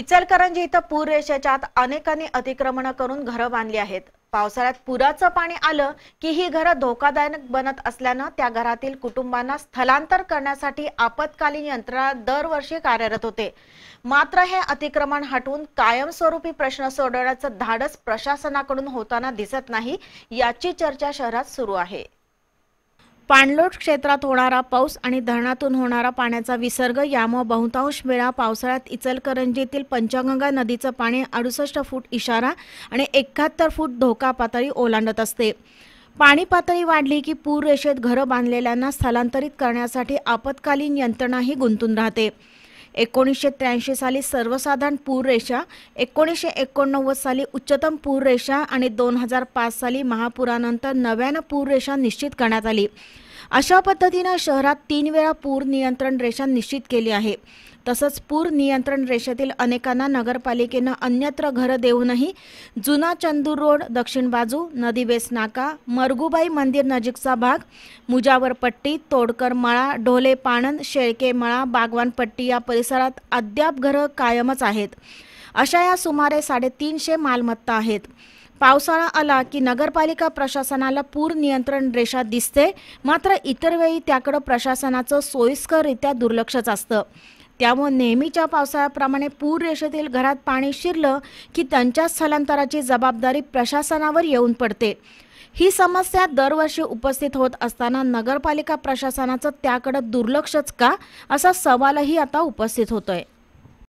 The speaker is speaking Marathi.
इचलकरंजी इथं पूर अनेकांनी अतिक्रमण करून घरं बांधली आहेत पावसाळ्यात पुराचं पाणी आलं की ही घरं धोकादायक बनत असल्यानं त्या घरातील कुटुंबांना स्थलांतर करण्यासाठी आपत्कालीन यंत्रणा दरवर्षी कार्यरत होते मात्र हे अतिक्रमण हटवून कायमस्वरूपी प्रश्न सोडवण्याचं धाडस प्रशासनाकडून होताना दिसत नाही याची चर्चा शहरात सुरू आहे पाणलोट क्षेत्रात होणारा पाऊस आणि धरणातून होणारा पाण्याचा विसर्ग यामुळे बहुतांश वेळा पावसाळ्यात इचलकरंजीतील पंचगंगा नदीचं पाणी अडुसष्ट फूट इशारा आणि एकाहत्तर फूट धोका पातळी ओलांडत असते पाणी पातळी वाढली की पूर रेषेत घरं बांधलेल्यांना स्थलांतरित करण्यासाठी आपत्कालीन यंत्रणाही गुंतून राहते एकोणीसशे त्र्याऐंशी साली सर्वसाधारण पूर रेषा एकोणीसशे एकोणनव्वद साली उच्चतम पूर रेषा आणि दोन हजार पाच साली महापुरानंतर नव्यानं पूर रेषा निश्चित करण्यात आली अशा पद्धतीनं शहरात तीन वेळा पूर नियंत्रण रेषा निश्चित केली आहे तसंच पूर नियंत्रण रेषेतील अनेकांना नगरपालिकेनं अन्यत्र घरं देऊनही जुना चंदूर रोड दक्षिण बाजू नदीबेस नाका मरगुबाई मंदिर नजीकचा भाग मुजावर पट्टी तोडकर माळा ढोले पाणन शेळके मळा बागवान पट्टी या परिसरात अद्याप घरं कायमच आहेत अशा या सुमारे साडेतीनशे मालमत्ता आहेत पावसाळा आला की नगरपालिका प्रशासनाला पूर नियंत्रण रेषा दिसते मात्र इतर वेळी त्याकडं प्रशासनाचं सोयीस्कररित्या दुर्लक्षच असतं त्यामुळे नेहमीच्या पावसाळ्याप्रमाणे पूर रेषेतील घरात पाणी शिरलं की त्यांच्या स्थलांतराची जबाबदारी प्रशासनावर येऊन पडते ही समस्या दरवर्षी उपस्थित होत असताना नगरपालिका प्रशासनाचं त्याकडं दुर्लक्षच का असा सवालही आता उपस्थित होतोय